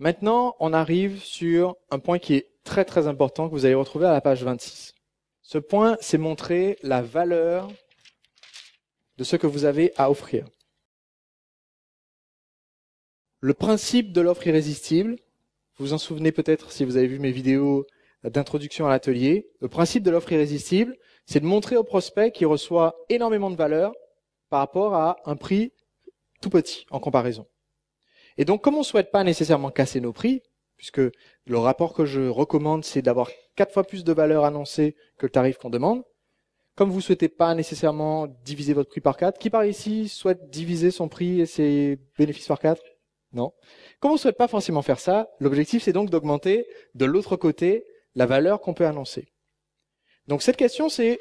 Maintenant, on arrive sur un point qui est très très important que vous allez retrouver à la page 26. Ce point, c'est montrer la valeur de ce que vous avez à offrir. Le principe de l'offre irrésistible, vous vous en souvenez peut-être si vous avez vu mes vidéos d'introduction à l'atelier, le principe de l'offre irrésistible, c'est de montrer au prospect qu'il reçoit énormément de valeur par rapport à un prix tout petit en comparaison. Et donc, comme on ne souhaite pas nécessairement casser nos prix, puisque le rapport que je recommande, c'est d'avoir quatre fois plus de valeur annoncée que le tarif qu'on demande, comme vous ne souhaitez pas nécessairement diviser votre prix par quatre, qui par ici souhaite diviser son prix et ses bénéfices par quatre Non. Comme on ne souhaite pas forcément faire ça, l'objectif c'est donc d'augmenter de l'autre côté la valeur qu'on peut annoncer. Donc cette question c'est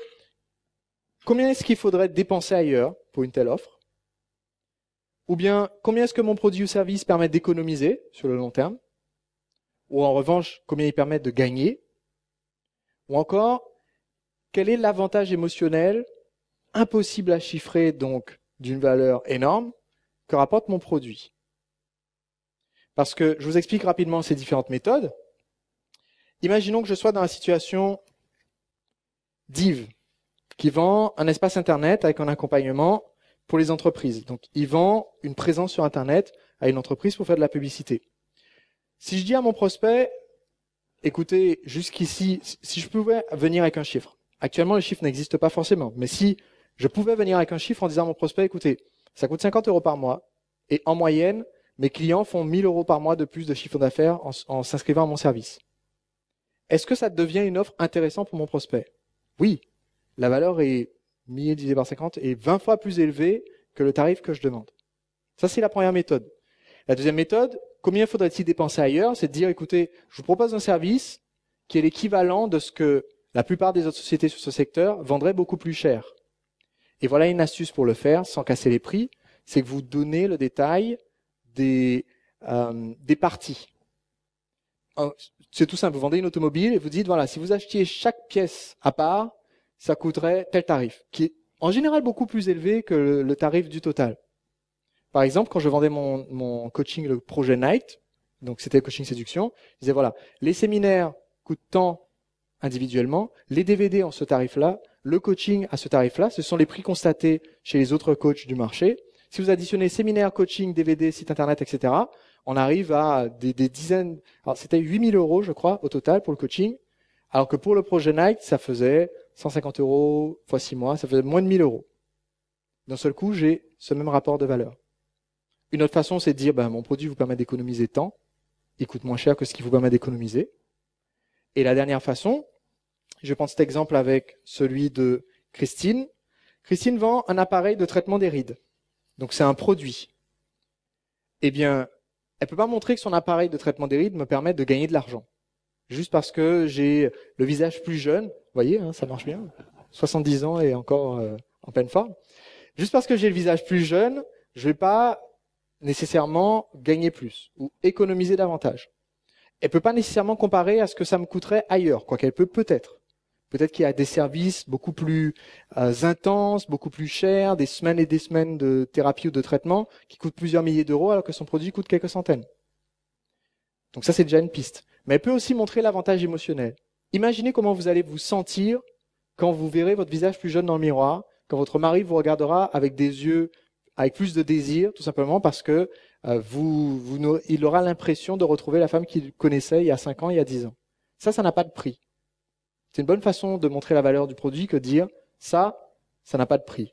combien est-ce qu'il faudrait dépenser ailleurs pour une telle offre ou bien, combien est-ce que mon produit ou service permet d'économiser sur le long terme Ou en revanche, combien il permet de gagner Ou encore, quel est l'avantage émotionnel, impossible à chiffrer donc d'une valeur énorme, que rapporte mon produit Parce que je vous explique rapidement ces différentes méthodes. Imaginons que je sois dans la situation d'Yves, qui vend un espace Internet avec un accompagnement pour les entreprises. Donc, il vend une présence sur Internet à une entreprise pour faire de la publicité. Si je dis à mon prospect, écoutez, jusqu'ici, si je pouvais venir avec un chiffre, actuellement le chiffre n'existe pas forcément, mais si je pouvais venir avec un chiffre en disant à mon prospect, écoutez, ça coûte 50 euros par mois, et en moyenne, mes clients font 1000 euros par mois de plus de chiffre d'affaires en, en s'inscrivant à mon service. Est-ce que ça devient une offre intéressante pour mon prospect Oui, la valeur est 1000 divisé par 50 est 20 fois plus élevé que le tarif que je demande. Ça, c'est la première méthode. La deuxième méthode, combien faudrait-il dépenser ailleurs C'est de dire, écoutez, je vous propose un service qui est l'équivalent de ce que la plupart des autres sociétés sur ce secteur vendraient beaucoup plus cher. Et voilà une astuce pour le faire sans casser les prix, c'est que vous donnez le détail des, euh, des parties. C'est tout simple, vous vendez une automobile et vous dites, voilà, si vous achetiez chaque pièce à part, ça coûterait tel tarif, qui est en général beaucoup plus élevé que le, tarif du total. Par exemple, quand je vendais mon, coaching, le projet Night, donc c'était coaching séduction, je disais voilà, les séminaires coûtent tant individuellement, les DVD en ce tarif-là, le coaching à ce tarif-là, ce sont les prix constatés chez les autres coachs du marché. Si vous additionnez séminaire, coaching, DVD, site internet, etc., on arrive à des, dizaines, alors c'était 8000 euros, je crois, au total pour le coaching, alors que pour le projet Night, ça faisait 150 euros fois 6 mois, ça faisait moins de 1000 euros. D'un seul coup, j'ai ce même rapport de valeur. Une autre façon, c'est de dire, ben, mon produit vous permet d'économiser tant, il coûte moins cher que ce qui vous permet d'économiser. Et la dernière façon, je prends cet exemple avec celui de Christine. Christine vend un appareil de traitement des rides. Donc c'est un produit. Eh bien, elle peut pas montrer que son appareil de traitement des rides me permet de gagner de l'argent. Juste parce que j'ai le visage plus jeune, vous voyez, hein, ça marche bien. 70 ans et encore euh, en pleine forme. Juste parce que j'ai le visage plus jeune, je ne vais pas nécessairement gagner plus ou économiser davantage. Elle peut pas nécessairement comparer à ce que ça me coûterait ailleurs, quoi qu'elle peut peut-être. Peut-être qu'il y a des services beaucoup plus euh, intenses, beaucoup plus chers, des semaines et des semaines de thérapie ou de traitement qui coûtent plusieurs milliers d'euros alors que son produit coûte quelques centaines. Donc ça, c'est déjà une piste. Mais elle peut aussi montrer l'avantage émotionnel. Imaginez comment vous allez vous sentir quand vous verrez votre visage plus jeune dans le miroir, quand votre mari vous regardera avec des yeux, avec plus de désir, tout simplement parce que euh, vous, il aura l'impression de retrouver la femme qu'il connaissait il y a 5 ans, il y a 10 ans. Ça, ça n'a pas de prix. C'est une bonne façon de montrer la valeur du produit que de dire ça, ça n'a pas de prix.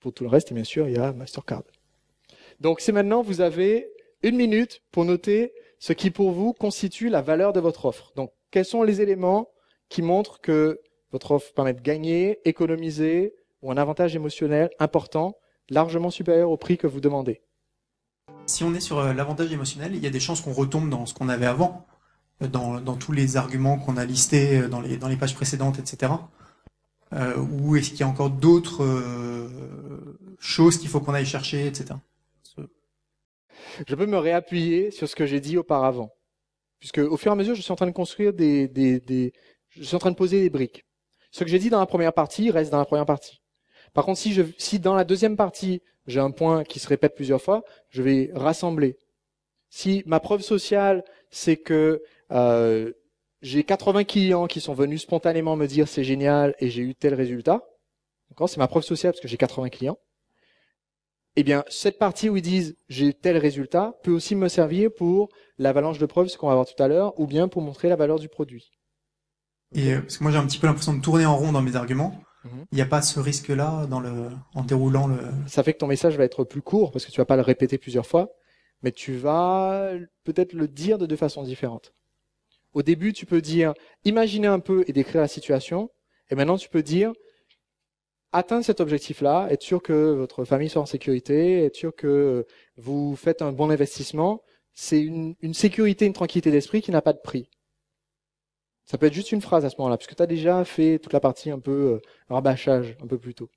Pour tout le reste, bien sûr, il y a Mastercard. Donc, c'est maintenant, vous avez une minute pour noter ce qui pour vous constitue la valeur de votre offre. Donc, quels sont les éléments qui montrent que votre offre permet de gagner, économiser ou un avantage émotionnel important, largement supérieur au prix que vous demandez Si on est sur euh, l'avantage émotionnel, il y a des chances qu'on retombe dans ce qu'on avait avant, euh, dans, tous les arguments qu'on a listés euh, dans les, pages précédentes, etc. ou est-ce qu'il y a encore d'autres choses qu'il faut qu'on aille chercher, etc je peux me réappuyer sur ce que j'ai dit auparavant. Puisque au fur et à mesure, je suis en train de construire des, je suis en train de poser des briques. Ce que j'ai dit dans la première partie reste dans la première partie. Par contre, si, je, si dans la deuxième partie, j'ai un point qui se répète plusieurs fois, je vais rassembler. Si ma preuve sociale, c'est que euh, j'ai 80 clients qui sont venus spontanément me dire c'est génial et j'ai eu tel résultat, c'est ma preuve sociale parce que j'ai 80 clients, eh bien, cette partie où ils disent j'ai tel résultat peut aussi me servir pour l'avalanche de preuves, ce qu'on va voir tout à l'heure, ou bien pour montrer la valeur du produit. Et euh, parce que moi j'ai un petit peu l'impression de tourner en rond dans mes arguments. Mhm. Il n'y a pas ce risque-là dans le en déroulant le. Ça fait que ton message va être plus court parce que tu vas pas le répéter plusieurs fois, mais tu vas peut-être le dire de deux façons différentes. Au début, tu peux dire imaginez un peu et décrire la situation, et maintenant tu peux dire atteindre cet objectif-là, être sûr que votre famille soit en sécurité, être sûr que vous faites un bon investissement, c'est une, une, sécurité, une tranquillité d'esprit qui n'a pas de prix. Ça peut être juste une phrase à ce moment-là, puisque tu as déjà fait toute la partie un peu euh, rabâchage un peu plus tôt.